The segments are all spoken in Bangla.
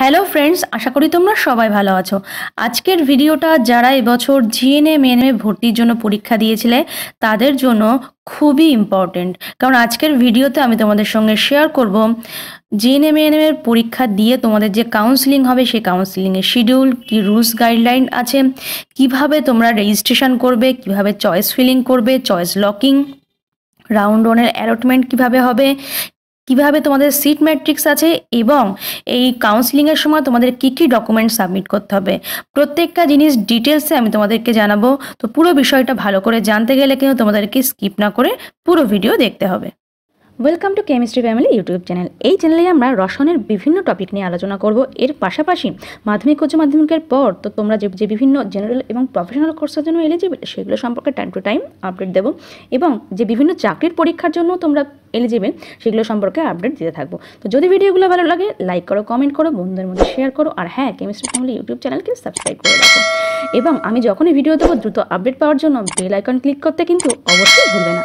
হ্যালো ফ্রেন্ডস আশা করি তোমরা সবাই ভালো আছো আজকের ভিডিওটা যারা এবছর জিএনএ মেনে ভর্তির জন্য পরীক্ষা দিয়েছিলে তাদের জন্য খুবই ইম্পর্টেন্ট কারণ আজকের ভিডিওতে আমি তোমাদের সঙ্গে শেয়ার করব এর পরীক্ষা দিয়ে তোমাদের যে কাউন্সিলিং হবে সেই কাউন্সিলিংয়ের শিডিউল কি রুলস গাইডলাইন আছে কিভাবে তোমরা রেজিস্ট্রেশন করবে কিভাবে চয়েস ফিলিং করবে চয়েস লকিং রাউন্ড ওয়ানের অ্যালটমেন্ট কিভাবে হবে কিভাবে তোমাদের সিট ম্যাট্রিক্স আছে এবং এই কাউন্সিলিংয়ের সময় তোমাদের কি কি ডকুমেন্ট সাবমিট করতে হবে প্রত্যেকটা জিনিস ডিটেলসে আমি তোমাদেরকে জানাবো তো পুরো বিষয়টা ভালো করে জানতে গেলে কিন্তু তোমাদেরকে স্কিপ না করে পুরো ভিডিও দেখতে হবে welcome to chemistry family YouTube channel এই চ্যানেলে আমরা রসনের বিভিন্ন টপিক নিয়ে আলোচনা করব এর পাশাপাশি মাধ্যমিক উচ্চ মাধ্যমিকের পর তো তোমরা যে যে বিভিন্ন জেনারেল এবং প্রফেশনাল কোর্সের জন্য এলিজিবল সেগুলো সম্পর্কে টাইম টু টাইম আপডেট দেবো এবং যে বিভিন্ন চাকরির পরীক্ষার জন্য তোমরা এলিজিবল সেগুলো সম্পর্কে আপডেট দিতে থাকবো তো যদি ভিডিওগুলো ভালো লাগে লাইক করো কমেন্ট করো বন্ধুদের মধ্যে শেয়ার করো আর হ্যাঁ কেমিস্ট্রি ফ্যামিলি ইউটিউব চ্যানেলকে সাবস্ক্রাইব করে রাখো এবং আমি যখনই ভিডিও দেবো দ্রুত আপডেট পাওয়ার জন্য বেল আইকন ক্লিক করতে কিন্তু অবশ্যই ভুলবে না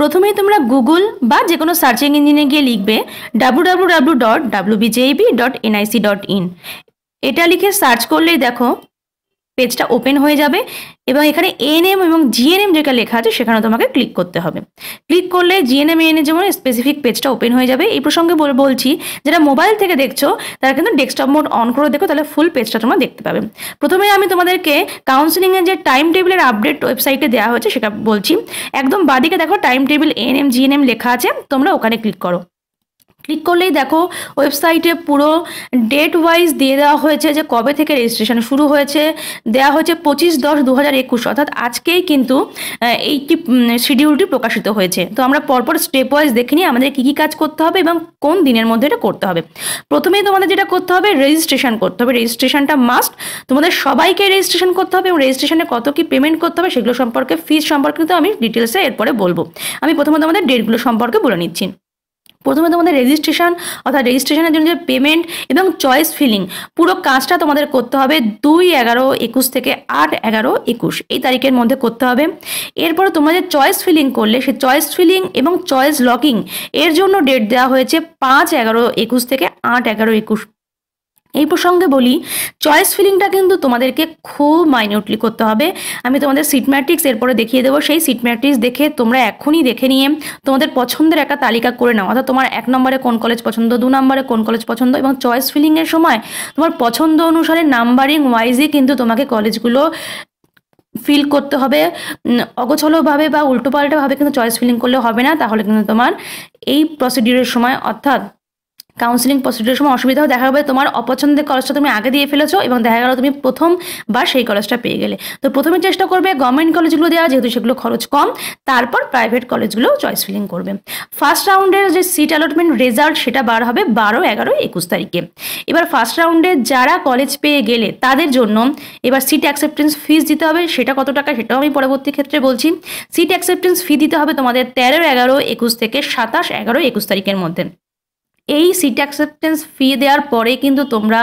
প্রথমেই তোমরা গুগল বা যে কোনো সার্চিং ইঞ্জিনে গিয়ে লিখবে ডাব্লু ডট এটা লিখে সার্চ করলেই দেখো পেজটা ওপেন হয়ে যাবে এবং এখানে এএনএম এবং জিএনএম যেটা লেখা আছে সেখানে তোমাকে ক্লিক করতে হবে ক্লিক করলে জিএনএম এএনএ যেমন স্পেসিফিক পেজটা ওপেন হয়ে যাবে এই প্রসঙ্গে বলছি যারা মোবাইল থেকে দেখছো তারা কিন্তু ডেস্কটপ মোড অন করে দেখো তাহলে ফুল পেজটা তোমরা দেখতে পাবে প্রথমে আমি তোমাদেরকে কাউন্সিলিংয়ের যে টাইম টেবিলের আপডেট ওয়েবসাইটে দেওয়া হয়েছে সেটা বলছি একদম বাদিকে দেখো টাইম টেবিল এএনএম জিএনএম লেখা আছে তোমরা ওখানে ক্লিক করো ক্লিক করলেই দেখো ওয়েবসাইটে পুরো ডেট ওয়াইজ দিয়ে দেওয়া হয়েছে যে কবে থেকে রেজিস্ট্রেশন শুরু হয়েছে দেওয়া হয়েছে পঁচিশ দশ দু হাজার একুশ অর্থাৎ আজকেই কিন্তু এইটি শিডিউলটি প্রকাশিত হয়েছে তো আমরা পরপর স্টেপ ওয়াইজ দেখে নিই আমাদের কী কী কাজ করতে হবে এবং কোন দিনের মধ্যে এটা করতে হবে প্রথমেই তোমাদের যেটা করতে হবে রেজিস্ট্রেশন করতে হবে রেজিস্ট্রেশনটা মাস্ট তোমাদের সবাইকে রেজিস্ট্রেশন করতে হবে এবং রেজিস্ট্রেশনে কত কী পেমেন্ট করতে হবে সেগুলো সম্পর্কে ফিস কিন্তু আমি ডিটেলসে এরপরে বলবো আমি প্রথমত আমাদের ডেটগুলো সম্পর্কে বলে নিচ্ছি প্রথমে তোমাদের রেজিস্ট্রেশন অর্থাৎ রেজিস্ট্রেশনের জন্য যে পেমেন্ট এবং চয়েস ফিলিং পুরো কাজটা তোমাদের করতে হবে দুই এগারো একুশ থেকে আট এগারো একুশ এই তারিখের মধ্যে করতে হবে এরপরে তোমরা যে চয়েস ফিলিং করলে সে চয়েস ফিলিং এবং চয়েস লকিং এর জন্য ডেট দেওয়া হয়েছে পাঁচ এগারো একুশ থেকে আট এগারো একুশ এই প্রসঙ্গে বলি চয়েস ফিলিংটা কিন্তু তোমাদেরকে খুব মাইনিউটলি করতে হবে আমি তোমাদের সিট ম্যাট্রিক্স এরপরে দেখিয়ে দেবো সেই সিট ম্যাট্রিক্স দেখে তোমরা এখনই দেখে নিয়ে তোমাদের পছন্দের একটা তালিকা করে নাও অর্থাৎ তোমার এক নম্বরে কোন কলেজ পছন্দ দু নম্বরে কোন কলেজ পছন্দ এবং চয়েস ফিলিংয়ের সময় তোমার পছন্দ অনুসারে নাম্বারিং ওয়াইজই কিন্তু তোমাকে কলেজগুলো ফিল করতে হবে অগোছলভাবে বা উল্টোপাল্টাভাবে কিন্তু চয়েস ফিলিং করলে হবে না তাহলে কিন্তু তোমার এই প্রসিডিউরের সময় অর্থাৎ কাউন্সিলিং প্রসিডিউর সময় অসুবিধাও দেখা হবে তোমার অপছন্দের কলেজটা তুমি আগে দিয়ে ফেলেছো এবং দেখা গেল তুমি প্রথমবার সেই কলেজটা পেয়ে গেলে তো প্রথমে চেষ্টা করবে গভর্নমেন্ট কলেজগুলো দেওয়া যেহেতু সেগুলো খরচ কম তারপর প্রাইভেট কলেজগুলো চয়েস ফিলিং করবে ফার্স্ট রাউন্ডের যে সিট অ্যালটমেন্ট রেজাল্ট সেটা বার হবে বারো এগারো একুশ তারিখে এবার ফার্স্ট রাউন্ডে যারা কলেজ পেয়ে গেলে তাদের জন্য এবার সিট অ্যাকসেপ্টেন্স ফিস দিতে হবে সেটা কত টাকা সেটাও আমি পরবর্তী ক্ষেত্রে বলছি সিট অ্যাকসেপ্টেন্স ফি দিতে হবে তোমাদের তেরো এগারো একুশ থেকে সাতাশ এগারো একুশ তারিখের মধ্যে এই সিট অ্যাকসেপ্টেন্স ফি দেওয়ার পরে কিন্তু তোমরা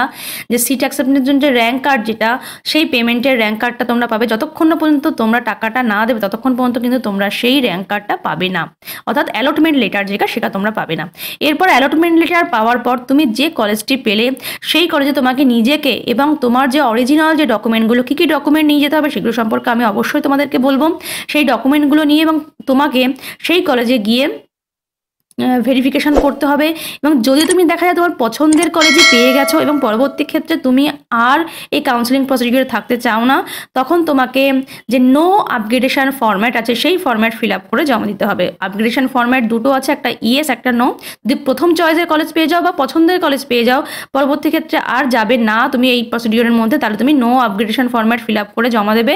যে সিট অ্যাকসেপ্টেন্সের জন্য যে র্যাঙ্ক কার্ড যেটা সেই পেমেন্টের র্যাঙ্ক কার্ডটা তোমরা পাবে যতক্ষণ না পর্যন্ত তোমরা টাকাটা না দেবে ততক্ষণ পর্যন্ত কিন্তু তোমরা সেই র্যাঙ্ক কার্ডটা পাবে না অর্থাৎ অ্যালটমেন্ট লেটার যেটা সেটা তোমরা পাবে না এরপর অ্যালটমেন্ট লেটার পাওয়ার পর তুমি যে কলেজটি পেলে সেই কলেজে তোমাকে নিজেকে এবং তোমার যে অরিজিনাল যে ডকুমেন্টগুলো কী কী ডকুমেন্ট নিয়ে যেতে হবে সেগুলো সম্পর্কে আমি অবশ্যই তোমাদেরকে বলবো সেই ডকুমেন্টগুলো নিয়ে এবং তোমাকে সেই কলেজে গিয়ে ভেরিফিকেশন করতে হবে এবং যদি তুমি দেখা যায় তোমার পছন্দের কলেজে পেয়ে গেছো এবং পরবর্তী ক্ষেত্রে তুমি আর এই কাউন্সিলিং প্রসিডিউরে থাকতে চাও না তখন তোমাকে যে নো আপগ্রেডেশন ফর্ম্যাট আছে সেই ফর্ম্যাট ফিল আপ করে জমা দিতে হবে আপগ্রেডেশন ফর্ম্যাট দুটো আছে একটা ইএস একটা নো যদি প্রথম চয়েসের কলেজ পেয়ে যাও বা পছন্দের কলেজ পেয়ে যাও পরবর্তী ক্ষেত্রে আর যাবে না তুমি এই প্রসিডিউরের মধ্যে তাহলে তুমি no upgradation format fill up করে জমা দেবে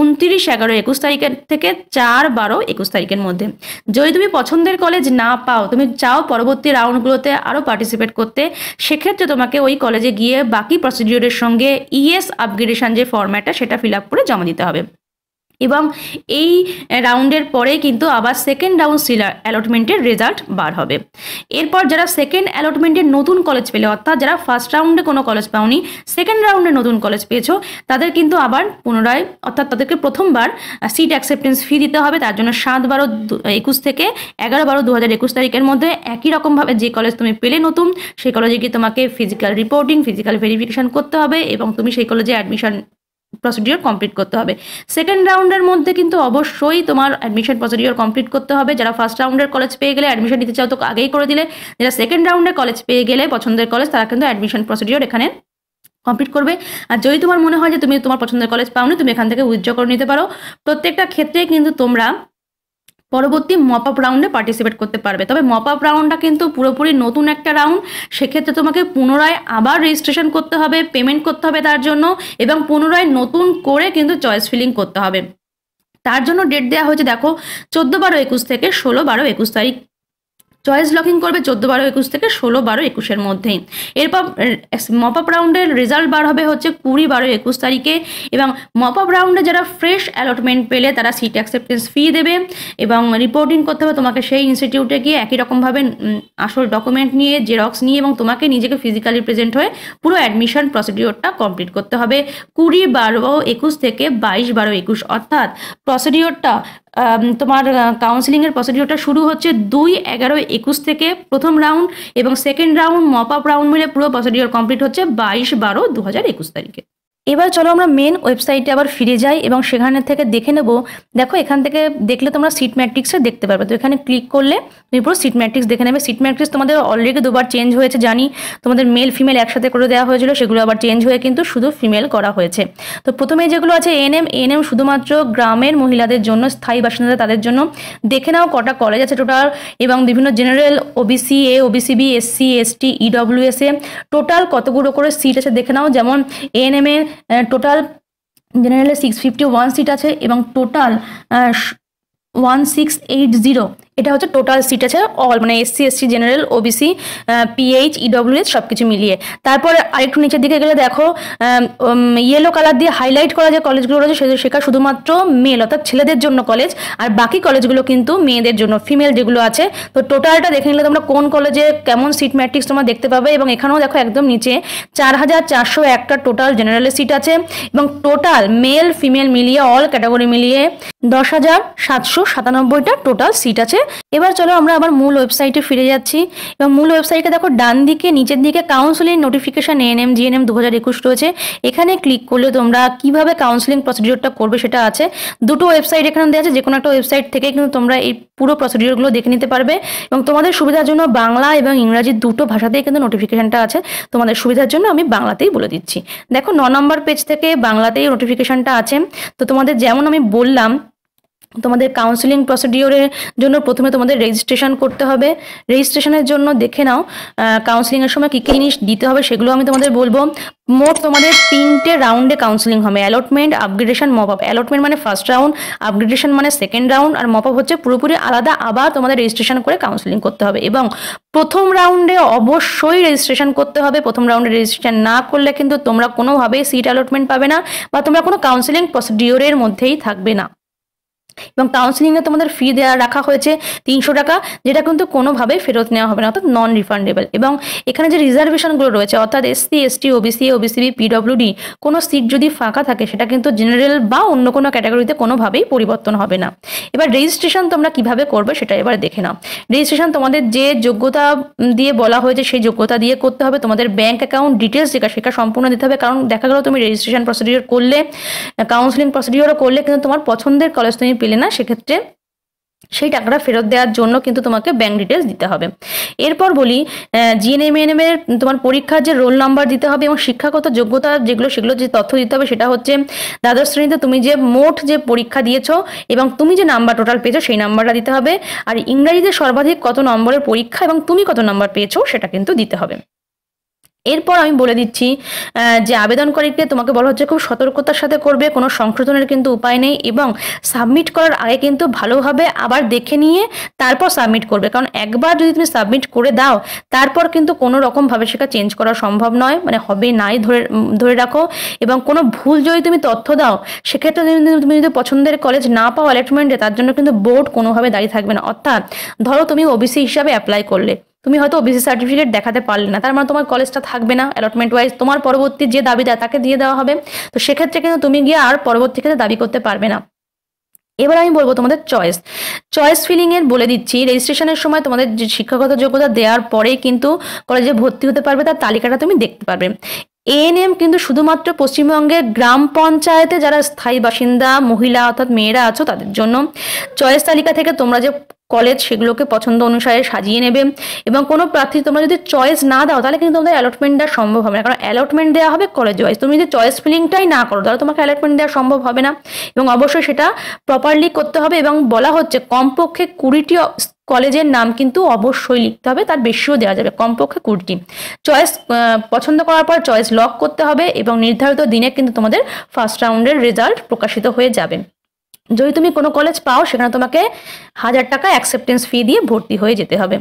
উনত্রিশ এগারো একুশ তারিখের থেকে চার বারো একুশ তারিখের মধ্যে যদি তুমি পছন্দের কলেজ না পাও পাও তুমি চাও পরবর্তী রাউন্ডগুলোতে আরও পার্টিসিপেট করতে সেক্ষেত্রে তোমাকে ওই কলেজে গিয়ে বাকি প্রসিডিওরের সঙ্গে ইএস e আপগ্রেডেশন যে ফর্ম্যাটটা সেটা ফিল আপ করে জমা দিতে হবে এবং এই রাউন্ডের পরে কিন্তু আবার সেকেন্ড রাউন্ড সিলার অ্যালটমেন্টের রেজাল্ট বার হবে এরপর যারা সেকেন্ড অ্যালটমেন্টের নতুন কলেজ পেলে অর্থাৎ যারা ফার্স্ট রাউন্ডে কোনো কলেজ পাওনি সেকেন্ড রাউন্ডে নতুন কলেজ পেয়েছো তাদের কিন্তু আবার পুনরায় অর্থাৎ তাদেরকে প্রথমবার সিট অ্যাকসেপ্টেন্স ফি দিতে হবে তার জন্য সাত বারো একুশ থেকে এগারো বারো দু হাজার একুশ তারিখের মধ্যে একই রকমভাবে যে কলেজ তুমি পেলে নতুন সেই কলেজে গিয়ে তোমাকে ফিজিক্যাল রিপোর্টিং ফিজিক্যাল ভেরিফিকেশান করতে হবে এবং তুমি সেই কলেজে অ্যাডমিশন প্রসিডিওর কমপ্লিট করতে হবে সেকেন্ড রাউন্ডের মধ্যে কিন্তু অবশ্যই তোমার অ্যাডমিশন প্রসিডিওর কমপ্লিট করতে হবে যারা ফার্স্ট রাউন্ডের কলেজ পেয়ে গেলে অ্যাডমিশন নিতে চাও তো আগেই করে দিলে যারা সেকেন্ড রাউন্ডে কলেজ পেয়ে গেলে পছন্দের কলেজ তারা কিন্তু অ্যাডমিশন প্রসিডিওর এখানে কমপ্লিট করবে আর যদি তোমার মনে হয় যে তুমি তোমার পছন্দের কলেজ পাওনি তুমি এখান থেকে উইথড্র করে নিতে পারো প্রত্যেকটা ক্ষেত্রে কিন্তু তোমরা পরবর্তী মপ আপ রাউন্ডে পার্টিসিপেট করতে পারবে তবে মপ আপ রাউন্ডটা কিন্তু পুরোপুরি নতুন একটা রাউন্ড সেক্ষেত্রে তোমাকে পুনরায় আবার রেজিস্ট্রেশন করতে হবে পেমেন্ট করতে হবে তার জন্য এবং পুনরায় নতুন করে কিন্তু চয়েস ফিলিং করতে হবে তার জন্য ডেট দেওয়া হয়েছে দেখো চোদ্দো বারো একুশ থেকে ষোলো বারো একুশ তারিখ চয়েস লকিং করবে চোদ্দো বারো একুশ থেকে ষোলো বারো একুশের মধ্যেই এরপর মপ আপ রাউন্ডের রেজাল্ট বার হবে হচ্ছে কুড়ি বারো একুশ তারিখে এবং মপ আপ রাউন্ডে যারা ফ্রেশ অ্যালটমেন্ট পেলে তারা সিট অ্যাকসেপ্টেন্স ফি দেবে এবং রিপোর্টিং করতে হবে তোমাকে সেই ইনস্টিটিউটে গিয়ে একই রকমভাবে আসল ডকুমেন্ট নিয়ে জেরক্স নিয়ে এবং তোমাকে নিজেকে ফিজিক্যালি প্রেজেন্ট হয়ে পুরো অ্যাডমিশন প্রসিডিওরটা কমপ্লিট করতে হবে কুড়ি বারো একুশ থেকে বাইশ বারো একুশ অর্থাৎ প্রসিডিওরটা তোমার কাউন্সিলিংয়ের প্রসিডিওরটা শুরু হচ্ছে দুই এগারো একুশ থেকে প্রথম রাউন্ড এবং second round mop up round মিলে পুরো প্রসিডিওর কমপ্লিট হচ্ছে বাইশ বারো দু হাজার একুশ তারিখে এবার চলো আমরা মেন ওয়েবসাইটে আবার ফিরে যাই এবং সেখানে থেকে দেখে নেব দেখো এখান থেকে দেখলে তোমরা সিট ম্যাট্রিক্সে দেখতে পারবে তো এখানে ক্লিক করলে তুমি পুরো সিট ম্যাট্রিক্স দেখে নেবে সিট ম্যাট্রিক্স তোমাদের অলরেডি দুবার চেঞ্জ হয়েছে জানি তোমাদের মেল ফিমেল একসাথে করে দেওয়া হয়েছিল সেগুলো আবার চেঞ্জ হয়ে কিন্তু শুধু ফিমেল করা হয়েছে তো প্রথমে যেগুলো আছে এনএম এনএম শুধুমাত্র গ্রামের মহিলাদের জন্য স্থায়ী বাসিন্দাদের তাদের জন্য দেখে নাও কটা কলেজ আছে টোটাল এবং বিভিন্ন general OBC A OBC B SC ST S A total কতগুলো করে সিট আছে দেখে নাও যেমন এনএম এ টোটাল জেনারেলে সিক্স ফিফটি ওয়ান সিট আছে এবং total one six eight zero এটা হচ্ছে টোটাল সিট আছে অল মানে SC SC general OBC PH EWS সব কিছু মিলিয়ে তারপর আরেকটু নিচের দিকে গেলে দেখো ইয়েলো কালার দিয়ে হাইলাইট করা যে কলেজগুলো রয়েছে সেগুলো শেখা শুধুমাত্র মেল অর্থাৎ ছেলেদের জন্য কলেজ আর বাকি কলেজগুলো কিন্তু মেয়েদের জন্য ফিমেল যেগুলো আছে তো টোটালটা দেখে নিলে তোমরা কোন কলেজে কেমন সিট ম্যাট্রিক্স তোমরা দেখতে পাবে এবং এখানেও দেখো একদম নিচে চার হাজার চারশো একটা টোটাল জেনারেলের সিট আছে এবং টোটাল মেল ফিমেল মিলিয়ে অল ক্যাটাগরি মিলিয়ে দশ হাজার সাতশো সাতানব্বইটা টোটাল সিট আছে এবার চলো আমরা আবার মূল ওয়েবসাইটে ফিরে যাচ্ছি এবং মূল ওয়েবসাইটে দেখো ডান দিকে নিচের দিকে কাউন্সিলিং নোটিফিকেশান এম জিএনএম দু হাজার একুশ রয়েছে এখানে ক্লিক করলে তোমরা কিভাবে কাউন্সিলিং প্রসিডিওরটা করবে সেটা আছে দুটো ওয়েবসাইট এখানে দেওয়া আছে যে কোনো একটা ওয়েবসাইট থেকে কিন্তু তোমরা এই পুরো প্রসিডিওরগুলো দেখে নিতে পারবে এবং তোমাদের সুবিধার জন্য বাংলা এবং ইংরাজি দুটো ভাষাতেই কিন্তু নোটিফিকেশানটা আছে তোমাদের সুবিধার জন্য আমি বাংলাতেই বলে দিচ্ছি দেখো ন নম্বর পেজ থেকে বাংলাতেই নোটিফিকেশানটা আছে তো তোমাদের যেমন আমি বললাম তোমাদের কাউন্সিলিং প্রসিডিওরের জন্য প্রথমে তোমাদের রেজিস্ট্রেশন করতে হবে রেজিস্ট্রেশনের জন্য দেখে নাও কাউন্সিলিংয়ের সময় কী কী জিনিস দিতে হবে সেগুলো আমি তোমাদের বলবো মোট তোমাদের তিনটে রাউন্ডে কাউন্সিলিং হবে allotment upgradation mop up allotment মানে ফার্স্ট রাউন্ড আপগ্রেডেশন মানে সেকেন্ড রাউন্ড আর মপ আপ হচ্ছে পুরোপুরি আলাদা আবার তোমাদের রেজিস্ট্রেশন করে কাউন্সিলিং করতে হবে এবং প্রথম রাউন্ডে অবশ্যই রেজিস্ট্রেশন করতে হবে প্রথম রাউন্ডে রেজিস্ট্রেশন না করলে কিন্তু তোমরা কোনোভাবেই সিট অ্যালটমেন্ট পাবে না বা তোমরা কোনো কাউন্সিলিং প্রসিডিওরের মধ্যেই থাকবে না এবং কাউন্সিলিংয়ে তোমাদের ফি দেওয়া রাখা হয়েছে তিনশো টাকা যেটা কিন্তু কোনোভাবে ফেরত নেওয়া হবে না অর্থাৎ নন রিফান্ডেবল এবং এখানে যে রিজার্ভেশনগুলো রয়েছে অর্থাৎ SC ST OBC OBC B PWD কোনো সিট যদি ফাঁকা থাকে সেটা কিন্তু জেনারেল বা অন্য কোনো ক্যাটাগরিতে কোনোভাবেই পরিবর্তন হবে না এবার রেজিস্ট্রেশন তোমরা কিভাবে করবে সেটা এবার দেখে নাও রেজিস্ট্রেশন তোমাদের যে যোগ্যতা দিয়ে বলা হয়েছে সেই যোগ্যতা দিয়ে করতে হবে তোমাদের ব্যাংক অ্যাকাউন্ট ডিটেলস যেটা সেটা সম্পূর্ণ দিতে হবে কারণ দেখা গেল তুমি রেজিস্ট্রেশন প্রসিডিওর করলে কাউন্সিলিং প্রসিডিওরও করলে কিন্তু তোমার পছন্দের কলেজ তুমি পেলে না সেক্ষেত্রে সেই টাকাটা ফেরত দেওয়ার জন্য কিন্তু তোমাকে ব্যাংক ডিটেলস দিতে হবে এরপর বলি জিএনএমএনএম এর তোমার পরীক্ষার যে রোল নাম্বার দিতে হবে এবং শিক্ষাগত যোগ্যতা যেগুলো সেগুলো যে তথ্য দিতে হবে সেটা হচ্ছে দ্বাদশ শ্রেণীতে তুমি যে মোট যে পরীক্ষা দিয়েছ এবং তুমি যে নাম্বার টোটাল পেয়েছো সেই নাম্বারটা দিতে হবে আর ইংরাজিতে সর্বাধিক কত নম্বরের পরীক্ষা এবং তুমি কত নাম্বার পেয়েছো সেটা কিন্তু দিতে হবে এরপর আমি বলে দিচ্ছি যে আবেদনকারীকে তোমাকে বলা হচ্ছে খুব সতর্কতার সাথে করবে কোনো সংশোধনের কিন্তু উপায় নেই এবং সাবমিট করার আগে কিন্তু ভালোভাবে আবার দেখে নিয়ে তারপর সাবমিট করবে কারণ একবার যদি তুমি সাবমিট করে দাও তারপর কিন্তু কোনো রকমভাবে সেটা চেঞ্জ করা সম্ভব নয় মানে হবে নাই ধরে ধরে রাখো এবং কোনো ভুল যদি তুমি তথ্য দাও সেক্ষেত্রে তুমি যদি পছন্দের কলেজ না পাও অ্যালটমেন্টে তার জন্য কিন্তু বোর্ড কোনোভাবে দাঁড়িয়ে থাকবে না অর্থাৎ ধরো তুমি ওবিসি হিসাবে অ্যাপ্লাই করলে তুমি হয়তো ওবিসি সার্টিফিকেট দেখাতে পারলে না তার মানে তোমার কলেজটা থাকবে না অ্যালটমেন্ট ওয়াইজ তোমার পরবর্তী যে দাবি দেয় তাকে দিয়ে দেওয়া হবে তো সেক্ষেত্রে কিন্তু তুমি গিয়ে আর পরবর্তী ক্ষেত্রে দাবি করতে পারবে না এবার আমি বলবো তোমাদের চয়েস চয়েস ফিলিং এর বলে দিচ্ছি রেজিস্ট্রেশনের সময় তোমাদের যে শিক্ষাগত যোগ্যতা দেওয়ার পরে কিন্তু কলেজে ভর্তি হতে পারবে তার তালিকাটা তুমি দেখতে পারবে এএনএম কিন্তু শুধুমাত্র পশ্চিমবঙ্গের গ্রাম পঞ্চায়েতে যারা স্থায়ী বাসিন্দা মহিলা অর্থাৎ মেয়েরা আছো তাদের জন্য চয়েস তালিকা থেকে তোমরা যে কলেজ সেগুলোকে পছন্দ অনুসারে সাজিয়ে নেবে এবং কোনো প্রার্থী তোমরা যদি চয়েস না দাও তাহলে কিন্তু তোমাদের অ্যালটমেন্ট দেওয়া সম্ভব হবে না কারণ অ্যালটমেন্ট দেওয়া হবে কলেজ ওয়াইজ তুমি যদি চয়েস ফিলিংটাই না করো তাহলে তোমাকে অ্যালটমেন্ট দেওয়া সম্ভব হবে না এবং অবশ্যই সেটা প্রপারলি করতে হবে এবং বলা হচ্ছে কমপক্ষে কুড়িটি কলেজের নাম কিন্তু অবশ্যই লিখতে হবে তার বেশিও দেওয়া যাবে কমপক্ষে কুড়িটি চয়েস পছন্দ করার পর চয়েস লক করতে হবে এবং নির্ধারিত দিনে কিন্তু তোমাদের ফার্স্ট রাউন্ডের রেজাল্ট প্রকাশিত হয়ে যাবে যদি তুমি কোনো কলেজ পাও সেখানে তোমাকে হাজার টাকা অ্যাকসেপ্টেন্স ফি দিয়ে ভর্তি হয়ে যেতে হবে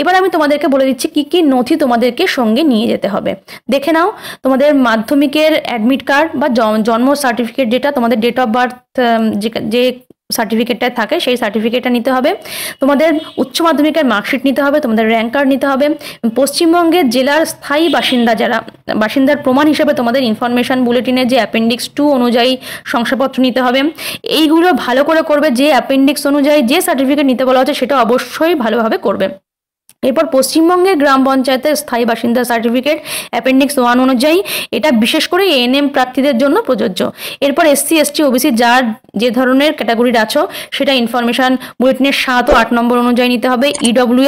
এবার আমি তোমাদেরকে বলে দিচ্ছি কি কি নথি তোমাদেরকে সঙ্গে নিয়ে যেতে হবে দেখে নাও তোমাদের মাধ্যমিকের অ্যাডমিট কার্ড বা জন্ম সার্টিফিকেট যেটা তোমাদের ডেট অফ বার্থ যে সার্টিফিকেটটা থাকে সেই সার্টিফিকেটটা নিতে হবে তোমাদের উচ্চ মাধ্যমিকের মার্কশিট নিতে হবে তোমাদের র্যাঙ্ক কার্ড নিতে হবে পশ্চিমবঙ্গের জেলার স্থায়ী বাসিন্দা যারা বাসিন্দার প্রমাণ হিসেবে তোমাদের ইনফরমেশান বুলেটিনে যে অ্যাপেন্ডিক্স টু অনুযায়ী শংসাপত্র নিতে হবে এইগুলো ভালো করে করবে যে অ্যাপেন্ডিক্স অনুযায়ী যে সার্টিফিকেট নিতে বলা হচ্ছে সেটা অবশ্যই ভালোভাবে করবে এরপর পশ্চিমবঙ্গের গ্রাম পঞ্চায়েতের স্থায়ী বাসিন্দা সার্টিফিকেট অ্যাপেন্ডিক্স ওয়ান অনুযায়ী এটা বিশেষ করে এএনএম প্রার্থীদের জন্য প্রযোজ্য এরপর এসসি এসটি ওবিসি যার যে ধরনের ক্যাটাগরির আছো সেটা ইনফরমেশান বুলেটিনের সাত ও আট নম্বর অনুযায়ী নিতে হবে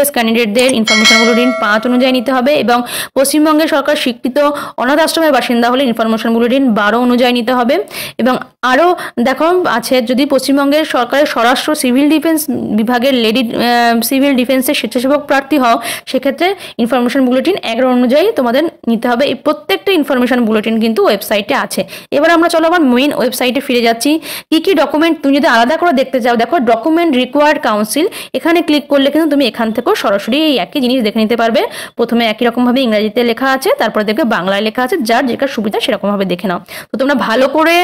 এস ক্যান্ডিডেটদের ইনফরমেশান বুলেটিন পাঁচ অনুযায়ী নিতে হবে এবং পশ্চিমবঙ্গের সরকার স্বীকৃত অনাথ আশ্রমের বাসিন্দা হলে ইনফরমেশান বুলেটিন বারো অনুযায়ী নিতে হবে এবং আরও দেখো আছে যদি পশ্চিমবঙ্গের সরকারের স্বরাষ্ট্র সিভিল ডিফেন্স বিভাগের লেডি সিভিল ডিফেন্সের স্বেচ্ছাসেবক প্রার্থী হও সেক্ষেত্রে ইনফরমেশন বুলেটিন এগারো অনুযায়ী তোমাদের নিতে হবে এই প্রত্যেকটা ইনফরমেশন বুলেটিন কিন্তু ওয়েবসাইটে আছে এবার আমরা চলো আমার মেন ওয়েবসাইটে ফিরে যাচ্ছি কি কি ডকুমেন্ট তুমি যদি আলাদা করে দেখতে চাও দেখো ডকুমেন্ট রিকোয়ার্ড কাউন্সিল এখানে ক্লিক করলে কিন্তু তুমি এখান থেকেও সরাসরি এই একই জিনিস দেখে নিতে পারবে প্রথমে একই রকমভাবে ইংরাজিতে লেখা আছে তারপরে দেখবে বাংলায় লেখা আছে যার যেটা সুবিধা সেরকমভাবে দেখে নাও তো তোমরা ভালো করে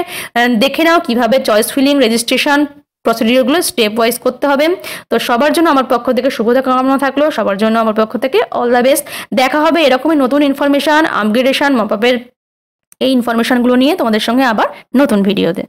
দেখে নাও কিভাবে চয়েস ফিলিং রেজিস্ট্রেশন প্রসিডিওরগুলো স্টেপ ওয়াইজ করতে হবে তো সবার জন্য আমার পক্ষ থেকে শুভতা কামনা থাকলো সবার জন্য আমার পক্ষ থেকে অল দ্য বেস্ট দেখা হবে এরকমই নতুন ইনফরমেশান আপগ্রেডেশন মপাপের এই ইনফরমেশানগুলো নিয়ে তোমাদের সঙ্গে আবার নতুন ভিডিওতে